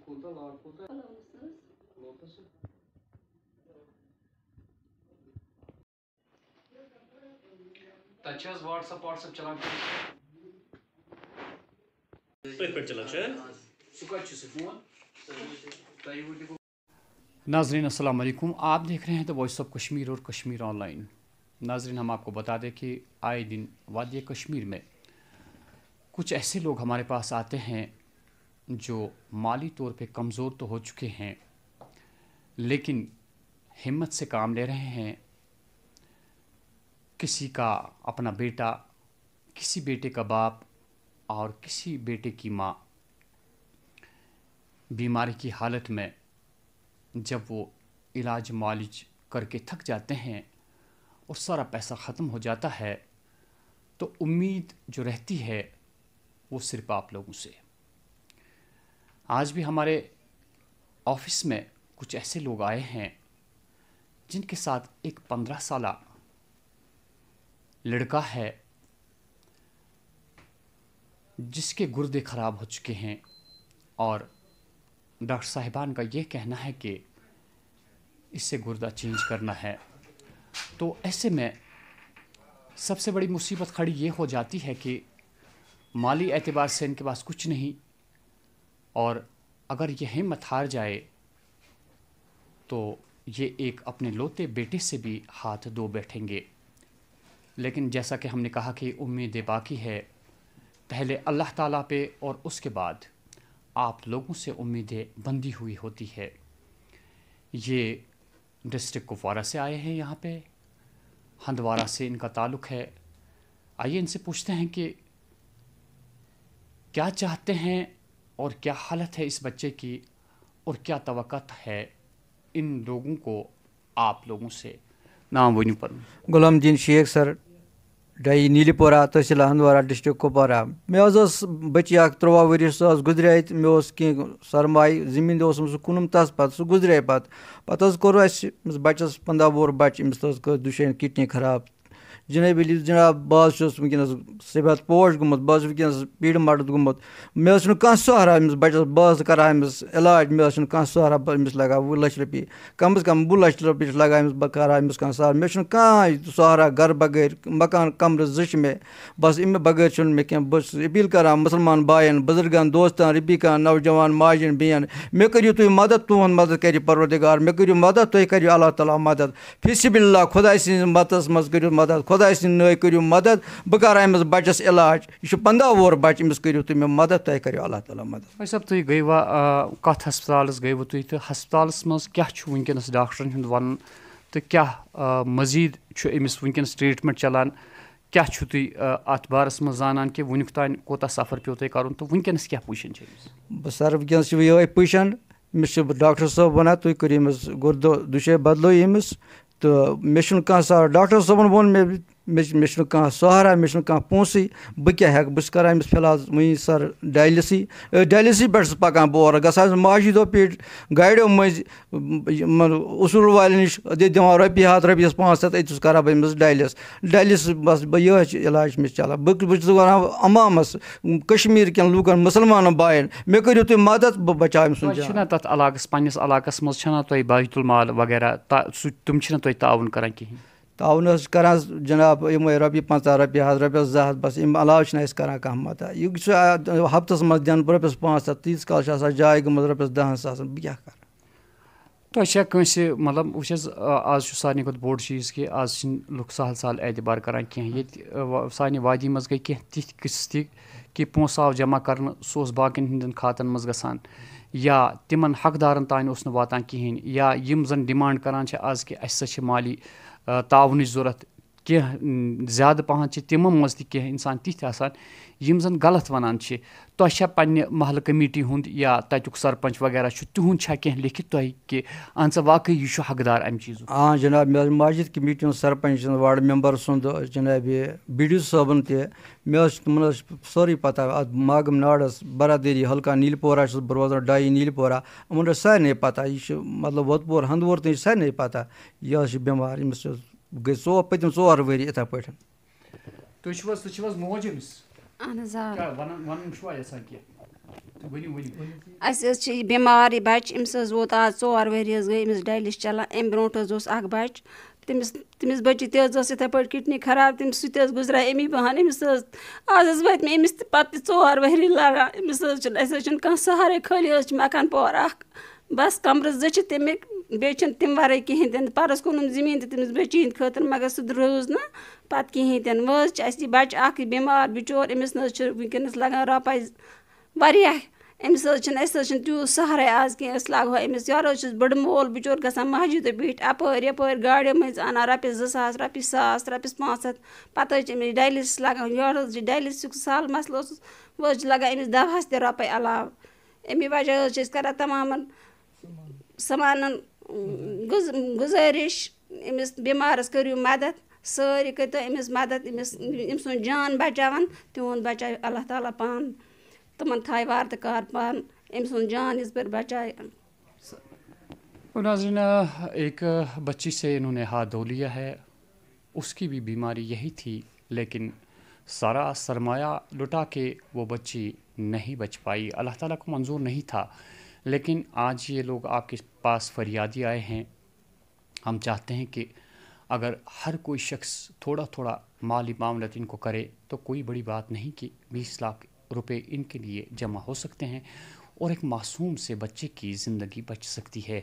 Kola mısınız? WhatsApp WhatsApp çalan नाजरीन अस्सलाम आप देख रहे हैं द वॉइस ऑफ कश्मीर और कश्मीर ऑनलाइन नाजरीन हम आपको बता दें कि आए दिन वाद कश्मीर में कुछ ऐसे लोग हमारे पास आते हैं जो माली तौर पे कमज़ोर तो हो चुके हैं लेकिन हिम्मत से काम ले रहे हैं किसी का अपना बेटा किसी बेटे का बाप और किसी बेटे की माँ बीमारी की हालत में जब वो इलाज मालिज करके थक जाते हैं और सारा पैसा ख़त्म हो जाता है तो उम्मीद जो रहती है वो सिर्फ आप लोगों से आज भी हमारे ऑफिस में कुछ ऐसे लोग आए हैं जिनके साथ एक पंद्रह साल लड़का है जिसके गुर्दे ख़राब हो चुके हैं और डॉक्टर साहिबान का ये कहना है कि इससे गुर्दा चेंज करना है तो ऐसे में सबसे बड़ी मुसीबत खड़ी ये हो जाती है कि माली एतबार से इनके पास कुछ नहीं और अगर यह हिम्मत हार जाए तो ये एक अपने लोते बेटे से भी हाथ धो बैठेंगे लेकिन जैसा कि हमने कहा कि उम्मीदें बाकी है पहले अल्लाह ताला पे और उसके बाद आप लोगों से उम्मीदें बंधी हुई होती है ये डिस्ट्रिक्ट कुपवारा से आए हैं यहाँ पे हंदवारा से इनका ताल्लुक़ है आइए इनसे पूछते हैं कि क्या चाहते हैं और क्या हालत है इस बच्चे की और क्या तवक़त है इन लोगों को आप लोगों से नाम वन पर गुलाम दीन शेख सर डई नीलीपोरा तहसील हंदवारा डिस्ट्रिक कुपवारा मे बची अख त्रुवा वरी सह गुजरे मे कह सरमाय जमीन दस कुनम तस पे सुजरे गुजरे पे पे कोर बचस पंद्रह वोर बच तो दुशन किडनी खराब جِناب علی جِناب بہٕ حظ چھُس وٕنکٮ۪نَس صِبحت پوش گوٚمُت بہٕ حظ چھُس وٕنکٮ۪نَس پیٖڈِ مَٹٕد گوٚمُت مےٚ حظ چھُنہٕ کانٛہہ سہارا أمِس بَچَس بہٕ حظ کَران أمِس علاج مےٚ حظ چھُنہٕ کانٛہہ سہارا أمِس لَگان وُہ لَچھ رۄپیہِ کَم از کَم وُہ لَچھ رۄپیہِ چھِ لَگان أمِس بہٕ کَرٕ أمِس کانٛہہ سہارا مےٚ چھُنہٕ کانٛہہ سہارا گَرٕ بغٲر مکان کَمرٕ زٕ چھِ مےٚ بَس اَمہِ بغٲر چھُنہٕ مےٚ کینٛہہ بہٕ چھُس أپیٖل کَران مُسلمان بایَن بُزرگَن دوستَن رِبیٖکان نوجوان ماجَن بیٚیَن مےٚ کٔرِو تُہۍ مَدَت تُہُنٛد مَدَت کَرِ پَروَردِگار مےٚ کٔرِو مَدَت تُہۍ کٔرِو اللہ تعالیٰ مَدَت فِسِب اللہ خۄداے سٕنٛدِس مَدتَس منٛز کٔرِو مَدَت خۄدا خۄداے سٕنٛدۍ نٲے کٔرِو مَدد بہٕ کَرٕ أمِس بَچَس علاج یہِ چھُ پنٛداہ وُہُر بَچہِ أمِس کٔرِو تُہۍ مےٚ مَدد تۄہہِ کٔرِو اللہ تعالیٰ مَدد صٲب تُہۍ گٔیوا کَتھ ہَسپتالَس گٔیوٕ تُہۍ تہٕ ہَسپتالَس منٛز کیٛاہ چھُ وٕنکٮ۪نَس ڈاکٹرَن ہُنٛد وَنُن تہٕ کیٛاہ مٔزیٖد چھُ أمِس وٕنکٮ۪نَس ٹرٛیٖٹمٮ۪نٛٹ چَلان کیٛاہ چھُو تُہۍ اَتھ بارَس منٛز زانان کہِ وٕنیُک تام کوتاہ سفر پیوٚو تۄہہِ کَرُن تہٕ وٕنکٮ۪نَس کیٛاہ پُزِشَن چھِ أمِس بہٕ سَر وٕنکٮ۪نَس چھِ یِہوٚے پُزِشَن أمِس چھِ ڈاکٹر صٲب وَنان تُہۍ کٔرِو أمِس گُردٕ دُشے بَدلٲیِو أمِس تہٕ مےٚ چھُنہٕ کانٛہہ سا ڈاکٹر صٲبَن ووٚن مےٚ मे मे कह सहारा मे कह पोस बह क्या हे बस कर फिलहाल वन सर डायलिस डायलिस पे पकान बोर ग माजी दो पे गाड़ियों मज वाले वाल नश दिवान रोपये हाथ रोपये पाँच हथ अतस कर डायलिस डायलिस बस बहुत ये इलाज मे चलान बहुत वन अमामस कश्मीर कैन लूक मुसलमान बायन मे करू तुम मदद बह बचा अम तथ इलाक पनस इलाक माल वगैरह तुम तुम तुम ताउन करान कहें तो कर जनाब रोपि पंचा रोपि हज रोपि जह बस अम अलाव कर कह यह हफ्त मज दिन बह रोपस पाँच तीस काल जाय गम रोपस दहन सान बह मतलब वह आज सारे खुद बोड़ चीज़ कि आज लुक सहल सहल एतबार करान कह वादी मज गई कह तिथ कि पोस आव जमा कर सह बाकन हंद खातन मज ग या तिन हकदारन तान वातान कहें या जन डिमांड करान आज कि अस माली تعاونٕچ زورت کینٛہہ زیادٕ پَہَن چھِ تِمو منٛز تہِ کینٛہہ اِنسان تِتھۍ آسان یِم زَن غلط وَنان چھِ تۄہہِ چھا پنٛنہِ محلہٕ کٔمیٖٹی ہُنٛد یا تَتیُک سَرپَنٛچ وغیرہ چھُ تِہُنٛد چھا کینٛہہ لیکھِتھ تۄہہِ کہِ اہن سا واقعی یہِ چھُ حقدار اَمہِ چیٖزُک آ جِناب مےٚ حظ ماجِد کٔمیٖٹی ہُنٛد سَرپَنٛچ سُنٛد واڈ مٮ۪مبَر سُنٛد جِناب یہِ بی ڈی صٲبُن تہِ مےٚ حظ چھِ تِمَن حظ چھِ سٲرٕے پَتہ اَتھ ماگَم ناڈَس بَرادٔری ہلکا نیٖلہِ پورہ چھُس بہٕ روزان ڈایی نیٖلہِ پورہ یِمَن حظ سارنٕے پَتہ یہِ چھُ مطلب وۄتپور ہنٛدوور تہِ چھِ سارنٕے پَتہ یہِ حظ چھِ بٮ۪مار أمِس چھِ گٔے ژور پٔتِم ژور ؤری یِتھَے پٲٹھۍ تُہۍ چھِو حظ تُہۍ چھِو حظ موج أمِس اہن حظ آ اَسہِ حظ چھِ یہِ بٮ۪مار یہِ بَچہِ أمِس حظ ووت آز ژور ؤری حظ گٔے أمِس ڈایلِس چَلان اَمہِ برٛونٛٹھ حظ اوس اَکھ بَچہِ تٔمِس تٔمِس بٔچی تہِ حظ ٲس یِتھَے پٲٹھۍ کِڈنی خراب تٔمِس سُہ تہِ حظ گُزرے اَمی بہان أمِس حظ آز حظ وٲتۍ مےٚ أمِس تہِ پَتہٕ تہِ ژور ؤری لَگان أمِس حظ چھُنہٕ اَسہِ حظ چھُنہٕ کانٛہہ سہارَے خٲلی حظ چھِ مَکان پور اَکھ بَس کَمرَس زٕ چھِ تَمِکۍ بیٚیہِ چھِنہٕ تِم وَرٲے کِہیٖنۍ تہِ نہٕ پَرُس کُنُم زٔمیٖن تہِ تٔمِس بٔچی ہِنٛدِ خٲطرٕ مگر سُہ روٗز نہٕ پَتہٕ کِہیٖنۍ تہِ نہٕ وۄنۍ حظ چھِ اَسہِ یہِ بَچہِ اَکٕے بٮ۪مار بِچور أمِس نہ حظ چھِ وٕنۍکٮ۪نَس لَگان رۄپَے واریاہ أمِس حظ چھِنہٕ اَسہِ حظ چھِنہٕ تیوٗت سہارَے آز کینٛہہ أسۍ لاگہو أمِس یورٕ حظ چھُس بٔڑٕ مول بِچور گژھان مسجِدو بِہِتھ اَپٲرۍ یَپٲرۍ گاڑیو مٔنٛزۍ اَنان رۄپیَس زٕ ساس رۄپیہِ ساس رۄپیَس پانٛژھ ہَتھ پَتہٕ حظ چھِ أمِس ڈایلِسِس لَگان یورٕ حظ چھِ ڈایلِسِسُک سہل مسلہٕ اوسُس وۄنۍ حظ چھِ لَگان أمِس دَوہَس تہِ رۄپَے علاوٕ اَمی وجہ حظ چھِ أسۍ کَران تَمامَن سامانَن گُز گُزٲرِش أمِس بٮ۪مارَس کٔرِو مَدَت سٲری کٔرۍتو أمِس مَدَت أمِس أمۍ سُنٛد جان بَچاوان تِہُنٛد بَچایہِ اللہ تعالیٰ پان تِمَن تھایہِ وارٕ کار پان أمۍ سُنٛد جان یِژ پھِر بَچایہِ नाजरीन एक बच्ची से इन्होंने हाथ धो लिया है उसकी भी बीमारी यही थी लेकिन सारा सरमाया लुटा के वो बच्ची नहीं बच पाई अल्लाह ताला को मंजूर नहीं था लेकिन आज ये लोग आपके पास फरियादी आए हैं हम चाहते हैं कि अगर हर कोई शख्स थोड़ा थोड़ा माली मामलत इनको करे तो कोई बड़ी बात नहीं कि बीस लाख रुपए इनके लिए जमा हो सकते हैं और एक मासूम से बच्चे की ज़िंदगी बच सकती है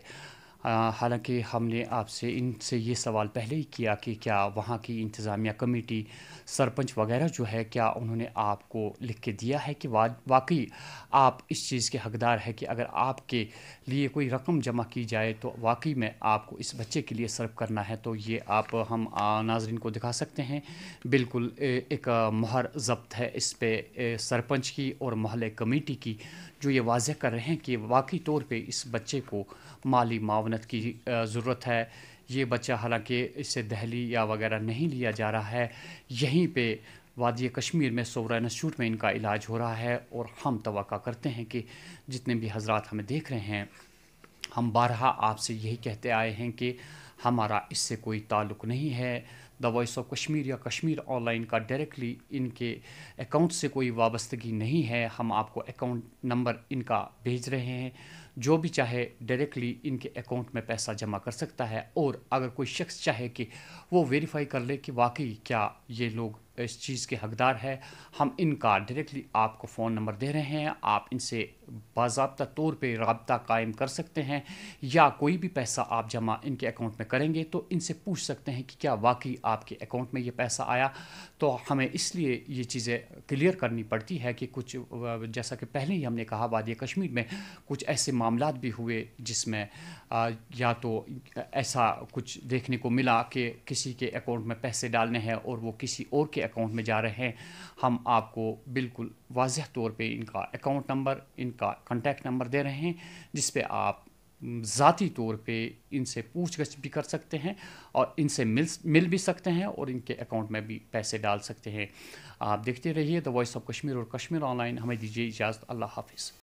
हालांकि हमने आपसे इनसे ये सवाल पहले ही किया कि क्या वहाँ की इंतज़ामिया कमेटी सरपंच वगैरह जो है क्या उन्होंने आपको लिख के दिया है कि वा, वाकई आप इस चीज़ के हकदार है कि अगर आपके लिए कोई रकम जमा की जाए तो वाकई में आपको इस बच्चे के लिए सर्व करना है तो ये आप हम नाजरन को दिखा सकते हैं बिल्कुल एक मुहर जब्त है इस पर सरपंच की और महल कमेटी की जो ये वाजह कर रहे हैं कि वाकई तौर पर इस बच्चे को माली मावन मेहनत की ज़रूरत है ये बच्चा हालांकि इससे दहली या वगैरह नहीं लिया जा रहा है यहीं पे वादी कश्मीर में सोरा इंस्टीट्यूट में इनका इलाज हो रहा है और हम तो करते हैं कि जितने भी हजरात हमें देख रहे हैं हम बारहा आपसे यही कहते आए हैं कि हमारा इससे कोई ताल्लुक नहीं है द वॉइस ऑफ कश्मीर या कश्मीर ऑनलाइन का डायरेक्टली इनके अकाउंट से कोई वाबस्तगी नहीं है हम आपको अकाउंट नंबर इनका भेज रहे हैं जो भी चाहे डायरेक्टली इनके अकाउंट में पैसा जमा कर सकता है और अगर कोई शख्स चाहे कि वो वेरीफाई कर ले कि वाकई क्या ये लोग इस चीज़ के हकदार है हम इनका डायरेक्टली आपको फ़ोन नंबर दे रहे हैं आप इनसे बाबा तौर पर रबता कायम कर सकते हैं या कोई भी पैसा आप जमा इनके अकाउंट में करेंगे तो इनसे पूछ सकते हैं कि क्या वाकई आपके अकाउंट में ये पैसा आया तो हमें इसलिए ये चीज़ें क्लियर करनी पड़ती है कि कुछ जैसा कि पहले ही हमने कहा वादिया कश्मीर में कुछ ऐसे मामला भी हुए जिसमें या तो ऐसा कुछ देखने को मिला कि किसी के अकाउंट में पैसे डालने हैं और वो किसी और के अकाउंट में जा रहे हैं हम आपको बिल्कुल वाज तौर पे इनका अकाउंट नंबर इनका कॉन्टैक्ट नंबर दे रहे हैं जिस पे आप ज़ाती तौर पे इनसे पूछ गछ भी कर सकते हैं और इनसे मिल मिल भी सकते हैं और इनके अकाउंट में भी पैसे डाल सकते हैं आप देखते रहिए द वॉइस ऑफ कश्मीर और कश्मीर ऑनलाइन हमें दीजिए इजाज़त अल्लाह हाफिज़